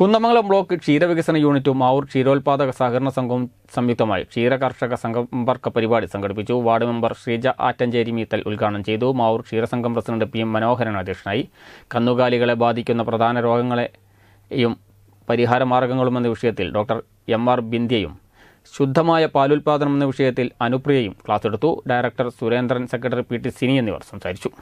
Kunnamangalam block ക്ഷീരവികസന യൂണിറ്റും മാവൂർ ക്ഷീരോത്പാദക സഹകരണ സംഘവും സംയുക്തമായി ക്ഷീര കർഷക സമ്പർക്ക പരിപാടി സംഘടിപ്പിച്ചു വാർഡ് മെമ്പർ ശ്രീജ ആറ്റഞ്ചേരി മീത്തൽ ഉദ്ഘാടനം ചെയ്തു മാവൂർ ക്ഷീരസംഘം പ്രസിഡന്റ് പി എം മനോഹരൻ അധ്യക്ഷനായി കന്നുകാലികളെ ബാധിക്കുന്ന പ്രധാന രോഗങ്ങളെയും പരിഹാര മാർഗങ്ങളും എന്ന വിഷയത്തിൽ ഡോക്ടർ എം ആർ ബിന്ദ്യയും ശുദ്ധമായ പാലുൽപാദനം എന്ന വിഷയത്തിൽ അനുപ്രിയയും ക്ലാസ് എടുത്തു director Surendran secretary P T Sini എന്നിവർ സംസാരിച്ചു